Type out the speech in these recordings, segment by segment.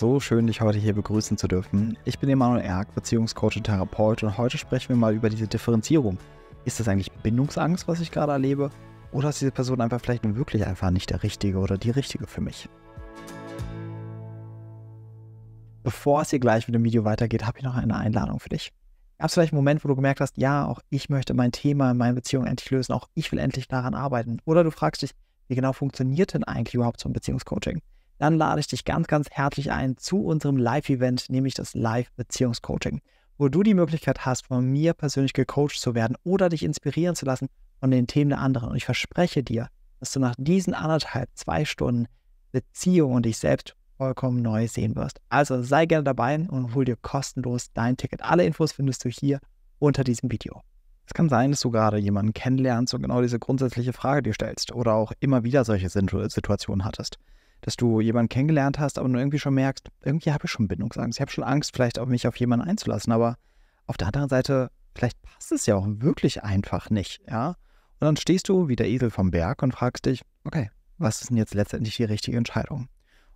So schön, dich heute hier begrüßen zu dürfen. Ich bin Emanuel Erk, Beziehungscoach und Therapeut und heute sprechen wir mal über diese Differenzierung. Ist das eigentlich Bindungsangst, was ich gerade erlebe? Oder ist diese Person einfach vielleicht wirklich einfach nicht der Richtige oder die Richtige für mich? Bevor es hier gleich mit dem Video weitergeht, habe ich noch eine Einladung für dich. Gab es vielleicht einen Moment, wo du gemerkt hast, ja, auch ich möchte mein Thema in meinen Beziehungen endlich lösen, auch ich will endlich daran arbeiten? Oder du fragst dich, wie genau funktioniert denn eigentlich überhaupt so ein Beziehungscoaching? dann lade ich dich ganz, ganz herzlich ein zu unserem Live-Event, nämlich das Live-Beziehungscoaching, wo du die Möglichkeit hast, von mir persönlich gecoacht zu werden oder dich inspirieren zu lassen von den Themen der anderen. Und ich verspreche dir, dass du nach diesen anderthalb, zwei Stunden Beziehung und dich selbst vollkommen neu sehen wirst. Also sei gerne dabei und hol dir kostenlos dein Ticket. Alle Infos findest du hier unter diesem Video. Es kann sein, dass du gerade jemanden kennenlernst und genau diese grundsätzliche Frage dir stellst oder auch immer wieder solche Situationen hattest dass du jemanden kennengelernt hast, aber nur irgendwie schon merkst, irgendwie habe ich schon Bindungsangst. Ich habe schon Angst, vielleicht auf mich auf jemanden einzulassen. Aber auf der anderen Seite, vielleicht passt es ja auch wirklich einfach nicht, ja. Und dann stehst du wie der Esel vom Berg und fragst dich, okay, was ist denn jetzt letztendlich die richtige Entscheidung?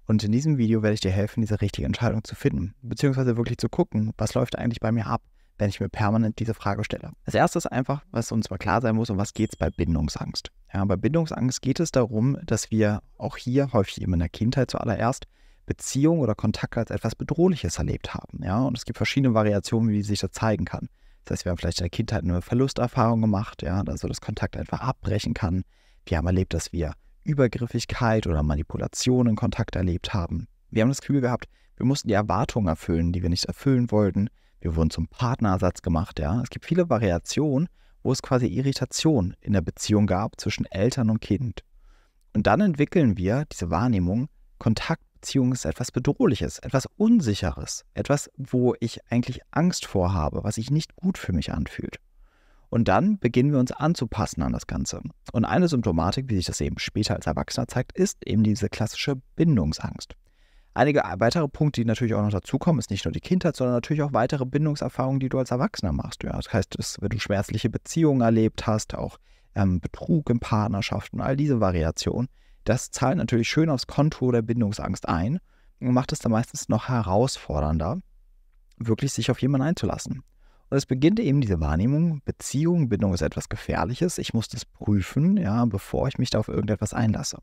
Und in diesem Video werde ich dir helfen, diese richtige Entscheidung zu finden, beziehungsweise wirklich zu gucken, was läuft eigentlich bei mir ab? wenn ich mir permanent diese Frage stelle. Als erstes einfach, was uns mal klar sein muss, um was geht es bei Bindungsangst. Ja, bei Bindungsangst geht es darum, dass wir auch hier häufig eben in der Kindheit zuallererst Beziehung oder Kontakt als etwas Bedrohliches erlebt haben. Ja? Und es gibt verschiedene Variationen, wie sich das zeigen kann. Das heißt, wir haben vielleicht in der Kindheit eine Verlusterfahrung gemacht, ja, also das Kontakt einfach abbrechen kann. Wir haben erlebt, dass wir Übergriffigkeit oder Manipulation in Kontakt erlebt haben. Wir haben das Gefühl gehabt, wir mussten die Erwartungen erfüllen, die wir nicht erfüllen wollten wir wurden zum Partnerersatz gemacht, ja. Es gibt viele Variationen, wo es quasi Irritation in der Beziehung gab zwischen Eltern und Kind. Und dann entwickeln wir diese Wahrnehmung, Kontaktbeziehung ist etwas Bedrohliches, etwas Unsicheres, etwas, wo ich eigentlich Angst vorhabe, was sich nicht gut für mich anfühlt. Und dann beginnen wir uns anzupassen an das Ganze. Und eine Symptomatik, wie sich das eben später als Erwachsener zeigt, ist eben diese klassische Bindungsangst. Einige weitere Punkte, die natürlich auch noch dazukommen, ist nicht nur die Kindheit, sondern natürlich auch weitere Bindungserfahrungen, die du als Erwachsener machst. Ja, das heißt, dass, wenn du schmerzliche Beziehungen erlebt hast, auch ähm, Betrug in Partnerschaften, all diese Variationen, das zahlt natürlich schön aufs Konto der Bindungsangst ein und macht es dann meistens noch herausfordernder, wirklich sich auf jemanden einzulassen. Und es beginnt eben diese Wahrnehmung, Beziehung, Bindung ist etwas Gefährliches, ich muss das prüfen, ja, bevor ich mich da auf irgendetwas einlasse.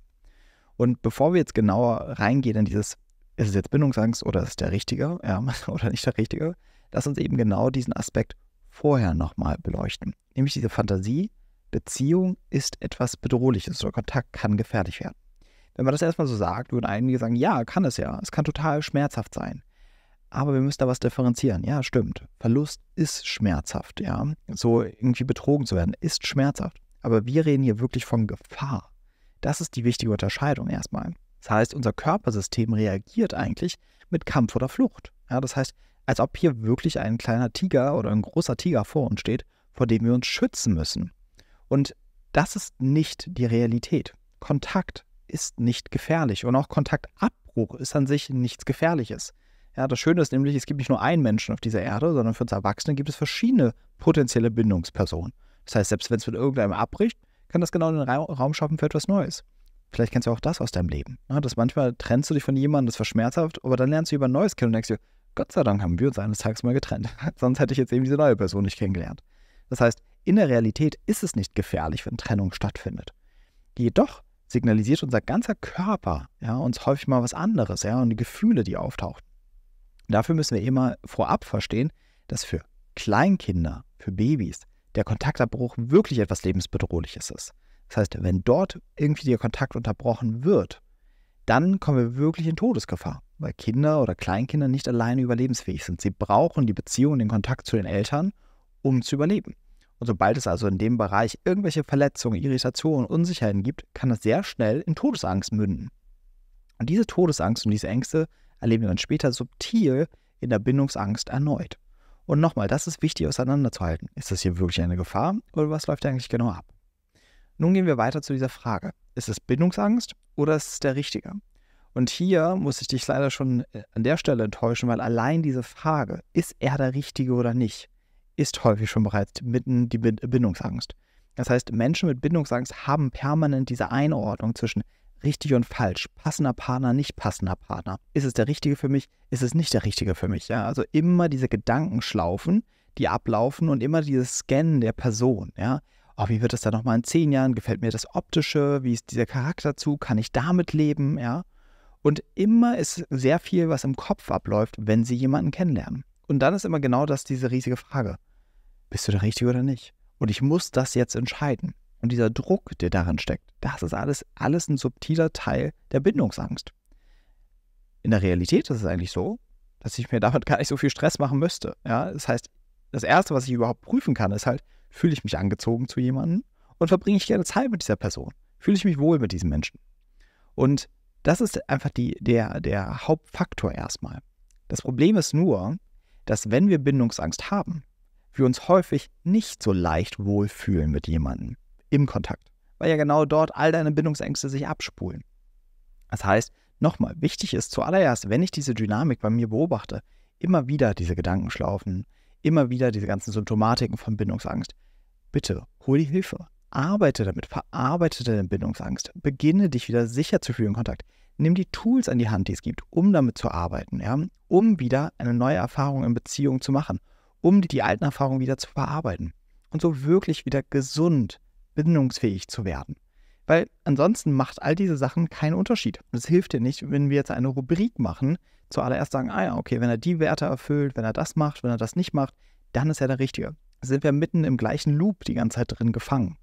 Und bevor wir jetzt genauer reingehen in dieses ist es jetzt Bindungsangst oder ist es der Richtige ja, oder nicht der Richtige? Lass uns eben genau diesen Aspekt vorher nochmal beleuchten. Nämlich diese Fantasie, Beziehung ist etwas Bedrohliches oder Kontakt kann gefährlich werden. Wenn man das erstmal so sagt, würden einige sagen, ja, kann es ja, es kann total schmerzhaft sein. Aber wir müssen da was differenzieren. Ja, stimmt. Verlust ist schmerzhaft, ja. So irgendwie betrogen zu werden, ist schmerzhaft. Aber wir reden hier wirklich von Gefahr. Das ist die wichtige Unterscheidung erstmal. Das heißt, unser Körpersystem reagiert eigentlich mit Kampf oder Flucht. Ja, das heißt, als ob hier wirklich ein kleiner Tiger oder ein großer Tiger vor uns steht, vor dem wir uns schützen müssen. Und das ist nicht die Realität. Kontakt ist nicht gefährlich und auch Kontaktabbruch ist an sich nichts Gefährliches. Ja, das Schöne ist nämlich, es gibt nicht nur einen Menschen auf dieser Erde, sondern für uns Erwachsene gibt es verschiedene potenzielle Bindungspersonen. Das heißt, selbst wenn es mit irgendeinem abbricht, kann das genau den Raum schaffen für etwas Neues. Vielleicht kennst du auch das aus deinem Leben. Ne? Dass manchmal trennst du dich von jemandem, das war schmerzhaft, aber dann lernst du über ein neues kennen und denkst dir, Gott sei Dank haben wir uns eines Tages mal getrennt. Sonst hätte ich jetzt eben diese neue Person nicht kennengelernt. Das heißt, in der Realität ist es nicht gefährlich, wenn Trennung stattfindet. Jedoch signalisiert unser ganzer Körper ja, uns häufig mal was anderes ja, und die Gefühle, die auftauchen. Dafür müssen wir immer vorab verstehen, dass für Kleinkinder, für Babys, der Kontaktabbruch wirklich etwas Lebensbedrohliches ist. Das heißt, wenn dort irgendwie der Kontakt unterbrochen wird, dann kommen wir wirklich in Todesgefahr, weil Kinder oder Kleinkinder nicht alleine überlebensfähig sind. Sie brauchen die Beziehung, den Kontakt zu den Eltern, um zu überleben. Und sobald es also in dem Bereich irgendwelche Verletzungen, Irritationen, Unsicherheiten gibt, kann das sehr schnell in Todesangst münden. Und diese Todesangst und diese Ängste erleben wir dann später subtil in der Bindungsangst erneut. Und nochmal, das ist wichtig auseinanderzuhalten. Ist das hier wirklich eine Gefahr oder was läuft eigentlich genau ab? Nun gehen wir weiter zu dieser Frage. Ist es Bindungsangst oder ist es der richtige? Und hier muss ich dich leider schon äh, an der Stelle enttäuschen, weil allein diese Frage, ist er der Richtige oder nicht, ist häufig schon bereits mitten die Bindungsangst. Das heißt, Menschen mit Bindungsangst haben permanent diese Einordnung zwischen richtig und falsch, passender Partner, nicht passender Partner. Ist es der Richtige für mich, ist es nicht der Richtige für mich? Ja? Also immer diese Gedankenschlaufen, die ablaufen und immer dieses Scannen der Person. Ja? oh, wie wird das dann nochmal in zehn Jahren? Gefällt mir das Optische? Wie ist dieser Charakter zu? Kann ich damit leben? Ja. Und immer ist sehr viel, was im Kopf abläuft, wenn sie jemanden kennenlernen. Und dann ist immer genau das diese riesige Frage. Bist du der Richtige oder nicht? Und ich muss das jetzt entscheiden. Und dieser Druck, der darin steckt, das ist alles, alles ein subtiler Teil der Bindungsangst. In der Realität ist es eigentlich so, dass ich mir damit gar nicht so viel Stress machen müsste. Ja? Das heißt, das Erste, was ich überhaupt prüfen kann, ist halt, Fühle ich mich angezogen zu jemandem und verbringe ich gerne Zeit mit dieser Person? Fühle ich mich wohl mit diesem Menschen? Und das ist einfach die, der, der Hauptfaktor erstmal. Das Problem ist nur, dass wenn wir Bindungsangst haben, wir uns häufig nicht so leicht wohlfühlen mit jemandem im Kontakt, weil ja genau dort all deine Bindungsängste sich abspulen. Das heißt, nochmal, wichtig ist zuallererst, wenn ich diese Dynamik bei mir beobachte, immer wieder diese Gedankenschlaufen, immer wieder diese ganzen Symptomatiken von Bindungsangst. Bitte hol die Hilfe. Arbeite damit, verarbeite deine Bindungsangst. Beginne dich wieder sicher zu fühlen in Kontakt. Nimm die Tools an die Hand, die es gibt, um damit zu arbeiten, ja? um wieder eine neue Erfahrung in Beziehung zu machen, um die, die alten Erfahrungen wieder zu verarbeiten und so wirklich wieder gesund, bindungsfähig zu werden. Weil ansonsten macht all diese Sachen keinen Unterschied. Und es hilft dir nicht, wenn wir jetzt eine Rubrik machen, zuallererst sagen, ah ja, okay, wenn er die Werte erfüllt, wenn er das macht, wenn er das nicht macht, dann ist er der Richtige. Sind wir mitten im gleichen Loop die ganze Zeit drin gefangen.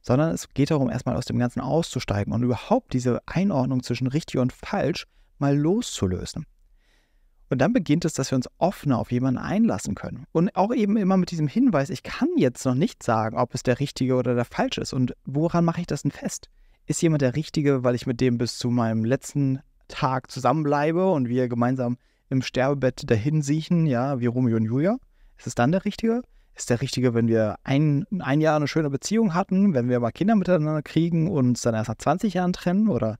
Sondern es geht darum, erstmal aus dem Ganzen auszusteigen und überhaupt diese Einordnung zwischen richtig und falsch mal loszulösen. Und dann beginnt es, dass wir uns offener auf jemanden einlassen können. Und auch eben immer mit diesem Hinweis, ich kann jetzt noch nicht sagen, ob es der richtige oder der falsche ist. Und woran mache ich das denn fest? Ist jemand der richtige, weil ich mit dem bis zu meinem letzten Tag zusammenbleibe und wir gemeinsam im Sterbebett dahin siechen, ja, wie Romeo und Julia? Ist es dann der richtige? Ist der richtige, wenn wir ein, ein Jahr eine schöne Beziehung hatten, wenn wir mal Kinder miteinander kriegen und uns dann erst nach 20 Jahren trennen? Oder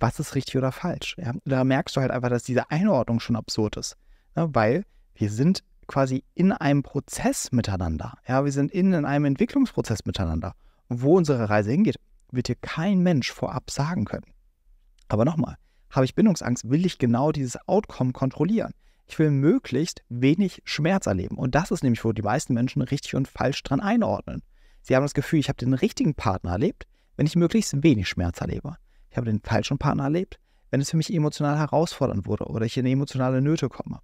was ist richtig oder falsch? Ja, da merkst du halt einfach, dass diese Einordnung schon absurd ist. Ja, ne? weil wir sind quasi in einem Prozess miteinander. Ja, wir sind in, in einem Entwicklungsprozess miteinander. Und wo unsere Reise hingeht, wird dir kein Mensch vorab sagen können. Aber nochmal, habe ich Bindungsangst, will ich genau dieses Outcome kontrollieren. Ich will möglichst wenig Schmerz erleben. Und das ist nämlich, wo die meisten Menschen richtig und falsch dran einordnen. Sie haben das Gefühl, ich habe den richtigen Partner erlebt, wenn ich möglichst wenig Schmerz erlebe. Ich habe den falschen Partner erlebt, wenn es für mich emotional herausfordernd wurde oder ich in emotionale Nöte komme.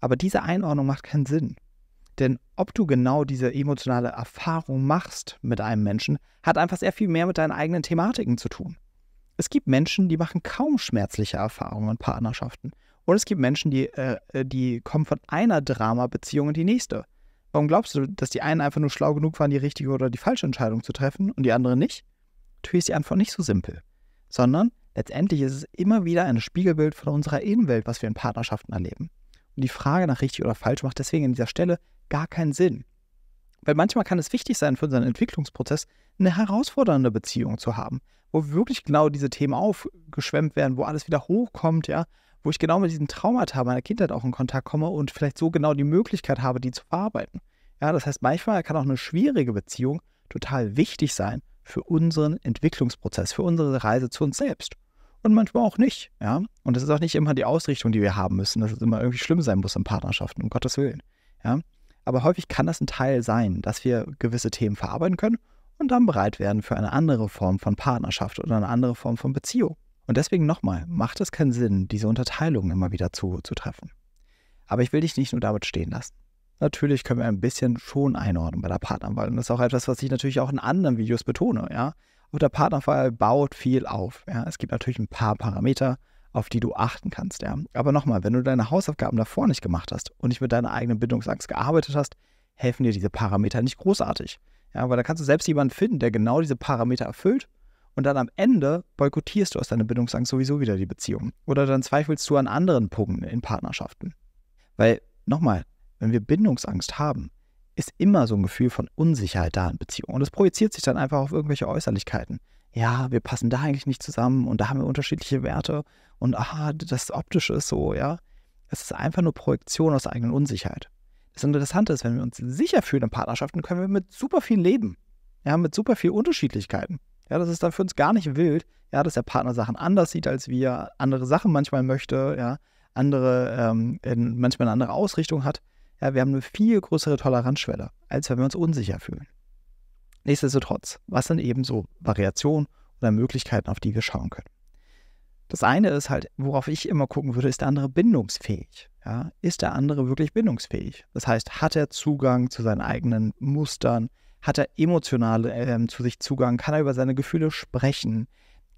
Aber diese Einordnung macht keinen Sinn. Denn ob du genau diese emotionale Erfahrung machst mit einem Menschen, hat einfach sehr viel mehr mit deinen eigenen Thematiken zu tun. Es gibt Menschen, die machen kaum schmerzliche Erfahrungen in Partnerschaften. Und es gibt Menschen, die, äh, äh, die kommen von einer Drama-Beziehung in die nächste. Warum glaubst du, dass die einen einfach nur schlau genug waren, die richtige oder die falsche Entscheidung zu treffen und die anderen nicht? Natürlich ist die Antwort nicht so simpel, sondern letztendlich ist es immer wieder ein Spiegelbild von unserer Innenwelt, was wir in Partnerschaften erleben. Und die Frage nach richtig oder falsch macht deswegen an dieser Stelle gar keinen Sinn. Weil manchmal kann es wichtig sein für unseren Entwicklungsprozess, eine herausfordernde Beziehung zu haben, wo wirklich genau diese Themen aufgeschwemmt werden, wo alles wieder hochkommt, ja, wo ich genau mit diesen Traumata meiner Kindheit auch in Kontakt komme und vielleicht so genau die Möglichkeit habe, die zu verarbeiten. Ja, das heißt, manchmal kann auch eine schwierige Beziehung total wichtig sein für unseren Entwicklungsprozess, für unsere Reise zu uns selbst. Und manchmal auch nicht, ja. Und das ist auch nicht immer die Ausrichtung, die wir haben müssen, dass es immer irgendwie schlimm sein muss in Partnerschaften, um Gottes Willen. Ja, aber häufig kann das ein Teil sein, dass wir gewisse Themen verarbeiten können und dann bereit werden für eine andere Form von Partnerschaft oder eine andere Form von Beziehung. Und deswegen nochmal, macht es keinen Sinn, diese Unterteilung immer wieder zu, zu treffen. Aber ich will dich nicht nur damit stehen lassen. Natürlich können wir ein bisschen schon einordnen bei der Partnerwahl. Und das ist auch etwas, was ich natürlich auch in anderen Videos betone. Ja? Auch der Partnerwahl baut viel auf. Ja? Es gibt natürlich ein paar Parameter, auf die du achten kannst. Ja? Aber nochmal, wenn du deine Hausaufgaben davor nicht gemacht hast und nicht mit deiner eigenen Bindungsangst gearbeitet hast, helfen dir diese Parameter nicht großartig. Ja, weil da kannst du selbst jemanden finden, der genau diese Parameter erfüllt und dann am Ende boykottierst du aus deiner Bindungsangst sowieso wieder die Beziehung. Oder dann zweifelst du an anderen Punkten in Partnerschaften. Weil, nochmal, wenn wir Bindungsangst haben, ist immer so ein Gefühl von Unsicherheit da in Beziehungen. Und das projiziert sich dann einfach auf irgendwelche Äußerlichkeiten ja, wir passen da eigentlich nicht zusammen und da haben wir unterschiedliche Werte und aha, das Optische ist so, ja. Es ist einfach nur Projektion aus eigener Unsicherheit. Das Interessante ist, wenn wir uns sicher fühlen in Partnerschaften, können wir mit super viel leben. Ja, mit super viel Unterschiedlichkeiten. Ja, das ist dann für uns gar nicht wild, ja, dass der Partner Sachen anders sieht als wir, andere Sachen manchmal möchte, ja, andere, ähm, in, manchmal eine andere Ausrichtung hat. Ja, wir haben eine viel größere Toleranzschwelle, als wenn wir uns unsicher fühlen. Nichtsdestotrotz, was sind eben so Variationen oder Möglichkeiten, auf die wir schauen können? Das eine ist halt, worauf ich immer gucken würde, ist der andere bindungsfähig? Ja? Ist der andere wirklich bindungsfähig? Das heißt, hat er Zugang zu seinen eigenen Mustern? Hat er emotional äh, zu sich Zugang? Kann er über seine Gefühle sprechen?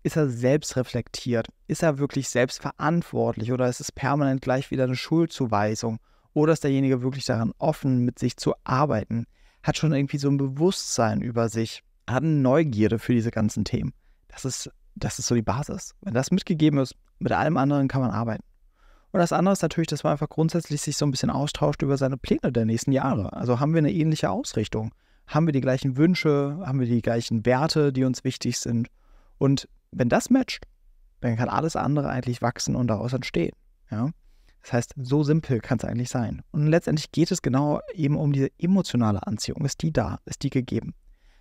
Ist er selbst reflektiert? Ist er wirklich selbstverantwortlich oder ist es permanent gleich wieder eine Schuldzuweisung? Oder ist derjenige wirklich daran offen, mit sich zu arbeiten? hat schon irgendwie so ein Bewusstsein über sich, hat eine Neugierde für diese ganzen Themen. Das ist, das ist so die Basis. Wenn das mitgegeben ist, mit allem anderen kann man arbeiten. Und das andere ist natürlich, dass man einfach grundsätzlich sich so ein bisschen austauscht über seine Pläne der nächsten Jahre. Also haben wir eine ähnliche Ausrichtung? Haben wir die gleichen Wünsche? Haben wir die gleichen Werte, die uns wichtig sind? Und wenn das matcht, dann kann alles andere eigentlich wachsen und daraus entstehen. Ja? Das heißt, so simpel kann es eigentlich sein. Und letztendlich geht es genau eben um diese emotionale Anziehung. Ist die da? Ist die gegeben?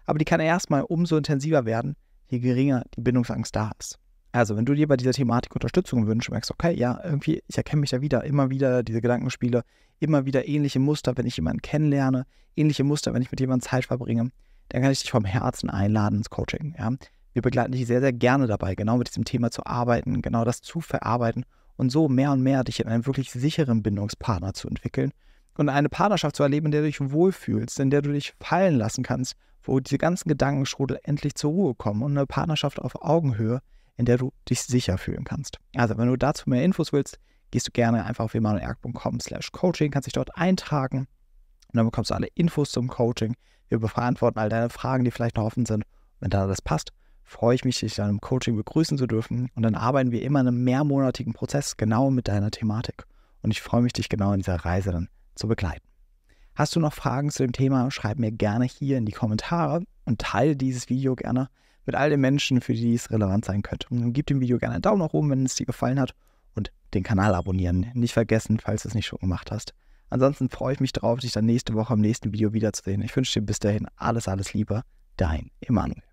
Aber die kann erstmal umso intensiver werden, je geringer die Bindungsangst da ist. Also, wenn du dir bei dieser Thematik Unterstützung wünschst, merkst, okay, ja, irgendwie, ich erkenne mich ja wieder, immer wieder diese Gedankenspiele, immer wieder ähnliche Muster, wenn ich jemanden kennenlerne, ähnliche Muster, wenn ich mit jemandem Zeit verbringe, dann kann ich dich vom Herzen einladen ins Coaching. Ja? Wir begleiten dich sehr, sehr gerne dabei, genau mit diesem Thema zu arbeiten, genau das zu verarbeiten und so mehr und mehr dich in einen wirklich sicheren Bindungspartner zu entwickeln und eine Partnerschaft zu erleben, in der du dich wohlfühlst, in der du dich fallen lassen kannst, wo diese ganzen Gedankenschrudel endlich zur Ruhe kommen und eine Partnerschaft auf Augenhöhe, in der du dich sicher fühlen kannst. Also, wenn du dazu mehr Infos willst, gehst du gerne einfach auf emanuelerg.com slash coaching, kannst dich dort eintragen und dann bekommst du alle Infos zum Coaching. Wir beantworten all deine Fragen, die vielleicht noch offen sind. wenn da das passt, freue ich mich, dich dann im Coaching begrüßen zu dürfen. Und dann arbeiten wir immer in einem mehrmonatigen Prozess genau mit deiner Thematik. Und ich freue mich, dich genau in dieser Reise dann zu begleiten. Hast du noch Fragen zu dem Thema, schreib mir gerne hier in die Kommentare und teile dieses Video gerne mit all den Menschen, für die es relevant sein könnte. Und gib dem Video gerne einen Daumen nach oben, wenn es dir gefallen hat und den Kanal abonnieren. Nicht vergessen, falls du es nicht schon gemacht hast. Ansonsten freue ich mich darauf, dich dann nächste Woche im nächsten Video wiederzusehen. Ich wünsche dir bis dahin alles, alles Liebe. Dein Emanuel.